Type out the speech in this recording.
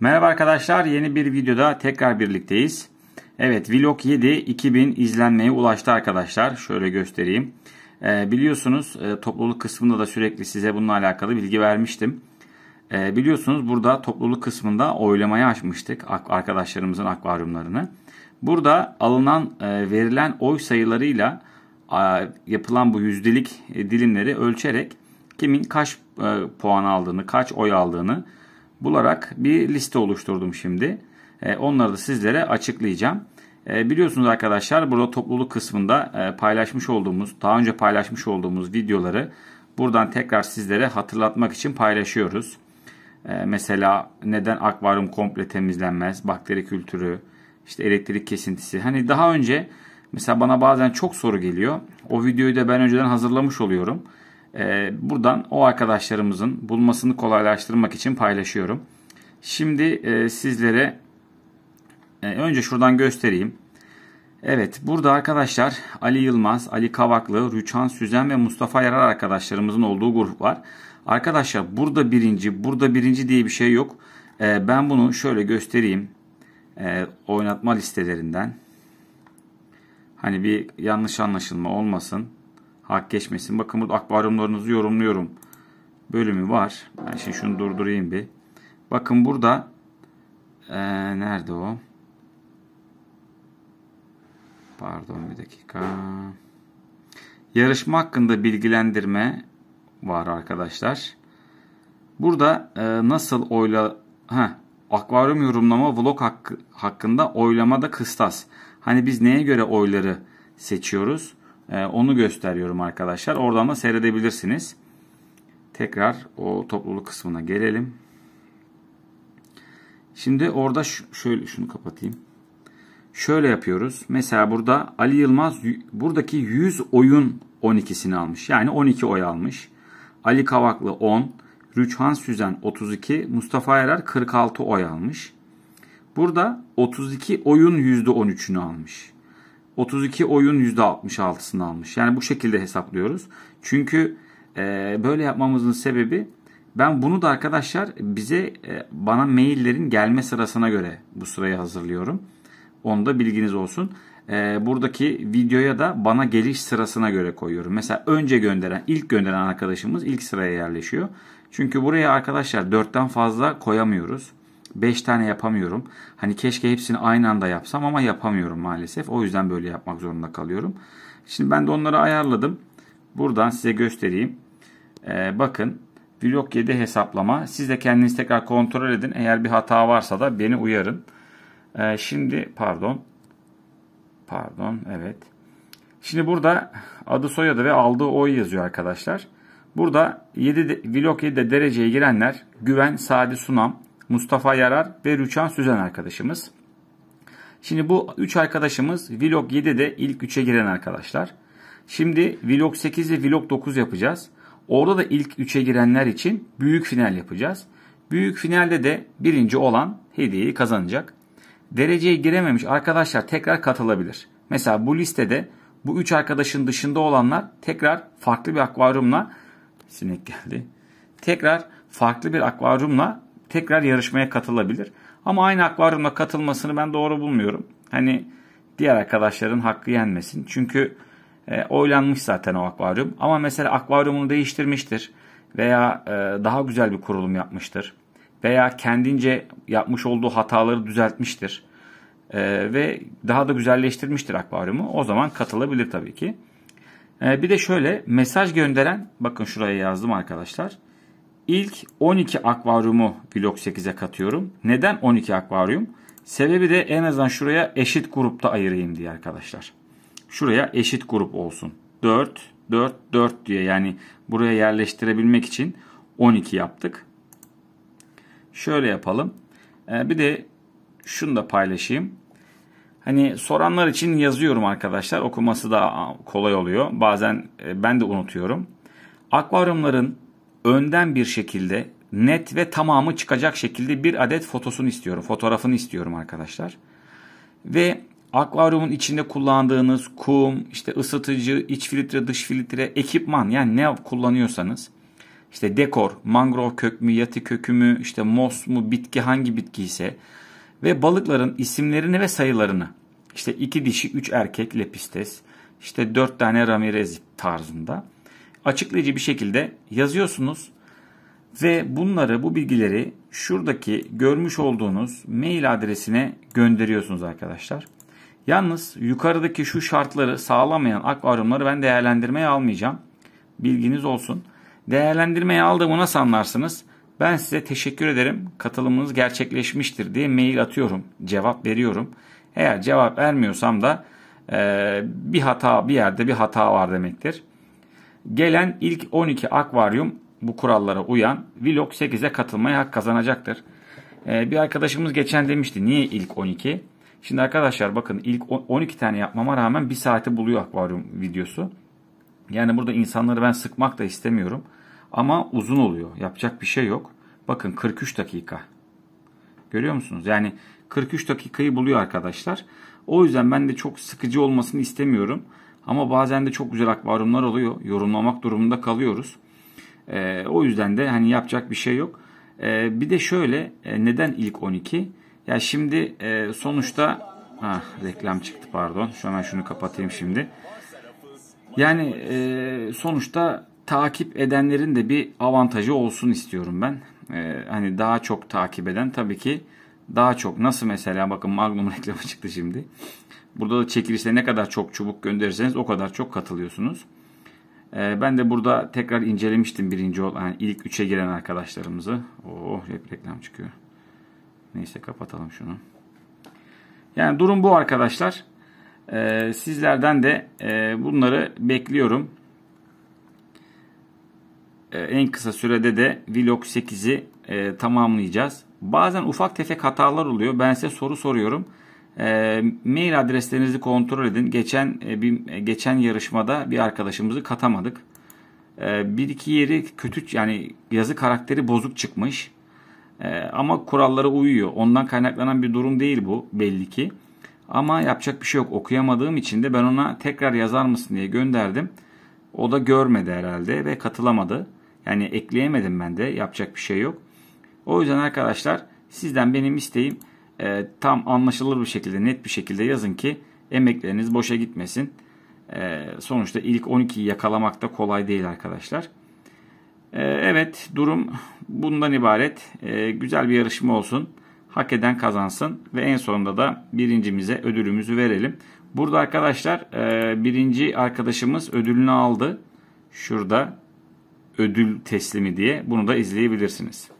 Merhaba arkadaşlar yeni bir videoda tekrar birlikteyiz. Evet Vlog 7 2000 izlenmeye ulaştı arkadaşlar. Şöyle göstereyim. Ee, e, biliyorsunuz topluluk kısmında da sürekli size bununla alakalı bilgi vermiştim. E, biliyorsunuz burada topluluk kısmında oylamayı açmıştık arkadaşlarımızın akvaryumlarını. Burada alınan e, verilen oy sayılarıyla e, yapılan bu yüzdelik e, dilimleri ölçerek kimin kaç e, puan aldığını, kaç oy aldığını bularak bir liste oluşturdum şimdi. E, onları da sizlere açıklayacağım. E, biliyorsunuz arkadaşlar burada topluluk kısmında e, paylaşmış olduğumuz, daha önce paylaşmış olduğumuz videoları buradan tekrar sizlere hatırlatmak için paylaşıyoruz. mesela neden akvaryum komple temizlenmez, bakteri kültürü, işte elektrik kesintisi. Hani daha önce mesela bana bazen çok soru geliyor. O videoyu da ben önceden hazırlamış oluyorum. Ee, buradan o arkadaşlarımızın bulmasını kolaylaştırmak için paylaşıyorum. Şimdi e, sizlere e, önce şuradan göstereyim. Evet burada arkadaşlar Ali Yılmaz, Ali Kavaklı, Rüçhan Süzen ve Mustafa Yarar arkadaşlarımızın olduğu grup var. Arkadaşlar burada birinci, burada birinci diye bir şey yok. Ee, ben bunu şöyle göstereyim. Ee, oynatma listelerinden. Hani bir yanlış anlaşılma olmasın hak geçmesin. Bakın burada akvaryumlarınızı yorumluyorum bölümü var. Ben şimdi şunu durdurayım bir. Bakın burada ee, nerede o? Pardon bir dakika. Yarışma hakkında bilgilendirme var arkadaşlar. Burada e, nasıl oyla ha akvaryum yorumlama vlog hakkı, hakkında oylamada kıstas. Hani biz neye göre oyları seçiyoruz? Ee, onu gösteriyorum arkadaşlar. Oradan da seyredebilirsiniz. Tekrar o topluluk kısmına gelelim. Şimdi orada şöyle şunu kapatayım. Şöyle yapıyoruz. Mesela burada Ali Yılmaz buradaki 100 oyun 12'sini almış. Yani 12 oy almış. Ali Kavaklı 10, Rüçhan Süzen 32, Mustafa Erer 46 oy almış. Burada 32 oyun %13'ünü almış. 32 oyun %66'sını almış. Yani bu şekilde hesaplıyoruz. Çünkü e, böyle yapmamızın sebebi ben bunu da arkadaşlar bize e, bana maillerin gelme sırasına göre bu sırayı hazırlıyorum. Onu da bilginiz olsun. E, buradaki videoya da bana geliş sırasına göre koyuyorum. Mesela önce gönderen, ilk gönderen arkadaşımız ilk sıraya yerleşiyor. Çünkü buraya arkadaşlar 4'ten fazla koyamıyoruz. 5 tane yapamıyorum. Hani keşke hepsini aynı anda yapsam ama yapamıyorum maalesef. O yüzden böyle yapmak zorunda kalıyorum. Şimdi ben de onları ayarladım. Buradan size göstereyim. Ee, bakın Vlog 7 hesaplama. Siz de kendiniz tekrar kontrol edin. Eğer bir hata varsa da beni uyarın. Ee, şimdi pardon. Pardon evet. Şimdi burada adı soyadı ve aldığı oy yazıyor arkadaşlar. Burada 7 de, Vlog 7'de dereceye girenler Güven Sadi Sunam, Mustafa Yarar ve Rüçhan Süzen arkadaşımız. Şimdi bu 3 arkadaşımız Vlog 7'de ilk 3'e giren arkadaşlar. Şimdi Vlog 8 ve Vlog 9 yapacağız. Orada da ilk 3'e girenler için büyük final yapacağız. Büyük finalde de birinci olan hediyeyi kazanacak. Dereceye girememiş arkadaşlar tekrar katılabilir. Mesela bu listede bu 3 arkadaşın dışında olanlar tekrar farklı bir akvaryumla sinek geldi. Tekrar farklı bir akvaryumla tekrar yarışmaya katılabilir. Ama aynı akvaryumda katılmasını ben doğru bulmuyorum. Hani diğer arkadaşların hakkı yenmesin. Çünkü e, oylanmış zaten o akvaryum. Ama mesela akvaryumunu değiştirmiştir veya e, daha güzel bir kurulum yapmıştır veya kendince yapmış olduğu hataları düzeltmiştir e, ve daha da güzelleştirmiştir akvaryumu. O zaman katılabilir tabii ki. E, bir de şöyle mesaj gönderen bakın şuraya yazdım arkadaşlar. İlk 12 akvaryumu Glock 8'e katıyorum. Neden 12 akvaryum? Sebebi de en azından şuraya eşit grupta ayırayım diye arkadaşlar. Şuraya eşit grup olsun. 4, 4, 4 diye yani buraya yerleştirebilmek için 12 yaptık. Şöyle yapalım. Ee, bir de şunu da paylaşayım. Hani soranlar için yazıyorum arkadaşlar. Okuması da kolay oluyor. Bazen e, ben de unutuyorum. Akvaryumların önden bir şekilde net ve tamamı çıkacak şekilde bir adet fotosunu istiyorum. Fotoğrafını istiyorum arkadaşlar. Ve akvaryumun içinde kullandığınız kum, işte ısıtıcı, iç filtre, dış filtre, ekipman yani ne kullanıyorsanız işte dekor, mangrov kök mü, yatı kökü mü, işte mos mu, bitki hangi bitki ise ve balıkların isimlerini ve sayılarını işte iki dişi, üç erkek lepistes, işte dört tane ramirez tarzında açıklayıcı bir şekilde yazıyorsunuz ve bunları bu bilgileri şuradaki görmüş olduğunuz mail adresine gönderiyorsunuz arkadaşlar. Yalnız yukarıdaki şu şartları sağlamayan akvaryumları ben değerlendirmeye almayacağım. Bilginiz olsun. Değerlendirmeye aldığımı nasıl anlarsınız? Ben size teşekkür ederim. Katılımınız gerçekleşmiştir diye mail atıyorum. Cevap veriyorum. Eğer cevap vermiyorsam da bir hata bir yerde bir hata var demektir. Gelen ilk 12 akvaryum bu kurallara uyan Vlog 8'e katılmaya hak kazanacaktır. Ee, bir arkadaşımız geçen demişti niye ilk 12? Şimdi arkadaşlar bakın ilk 12 tane yapmama rağmen bir saati buluyor akvaryum videosu. Yani burada insanları ben sıkmak da istemiyorum. Ama uzun oluyor. Yapacak bir şey yok. Bakın 43 dakika. Görüyor musunuz? Yani 43 dakikayı buluyor arkadaşlar. O yüzden ben de çok sıkıcı olmasını istemiyorum. Ama bazen de çok güzel akvaryumlar oluyor. Yorumlamak durumunda kalıyoruz. E, o yüzden de hani yapacak bir şey yok. E, bir de şöyle e, neden ilk 12? Ya şimdi e, sonuçta ha, reklam çıktı pardon. Şu hemen şunu kapatayım şimdi. Yani e, sonuçta takip edenlerin de bir avantajı olsun istiyorum ben. E, hani daha çok takip eden tabii ki daha çok nasıl mesela bakın Magnum reklamı çıktı şimdi. Burada da çekilişte ne kadar çok çubuk gönderirseniz o kadar çok katılıyorsunuz. Ee, ben de burada tekrar incelemiştim birinci olan yani ilk üçe giren arkadaşlarımızı. Oh hep reklam çıkıyor. Neyse kapatalım şunu. Yani durum bu arkadaşlar. Ee, sizlerden de e, bunları bekliyorum. Ee, en kısa sürede de Vlog 8'i e, tamamlayacağız. Bazen ufak tefek hatalar oluyor. Ben size soru soruyorum. E, mail adreslerinizi kontrol edin. Geçen e, bir, e, geçen yarışmada bir arkadaşımızı katamadık. E, bir iki yeri kötü yani yazı karakteri bozuk çıkmış. E, ama kurallara uyuyor. Ondan kaynaklanan bir durum değil bu belli ki. Ama yapacak bir şey yok. Okuyamadığım için de ben ona tekrar yazar mısın diye gönderdim. O da görmedi herhalde ve katılamadı. Yani ekleyemedim ben de yapacak bir şey yok. O yüzden arkadaşlar sizden benim isteğim e, tam anlaşılır bir şekilde net bir şekilde yazın ki emekleriniz boşa gitmesin. E, sonuçta ilk 12'yi yakalamak da kolay değil arkadaşlar. E, evet durum bundan ibaret. E, güzel bir yarışma olsun. Hak eden kazansın ve en sonunda da birincimize ödülümüzü verelim. Burada arkadaşlar e, birinci arkadaşımız ödülünü aldı. Şurada ödül teslimi diye bunu da izleyebilirsiniz.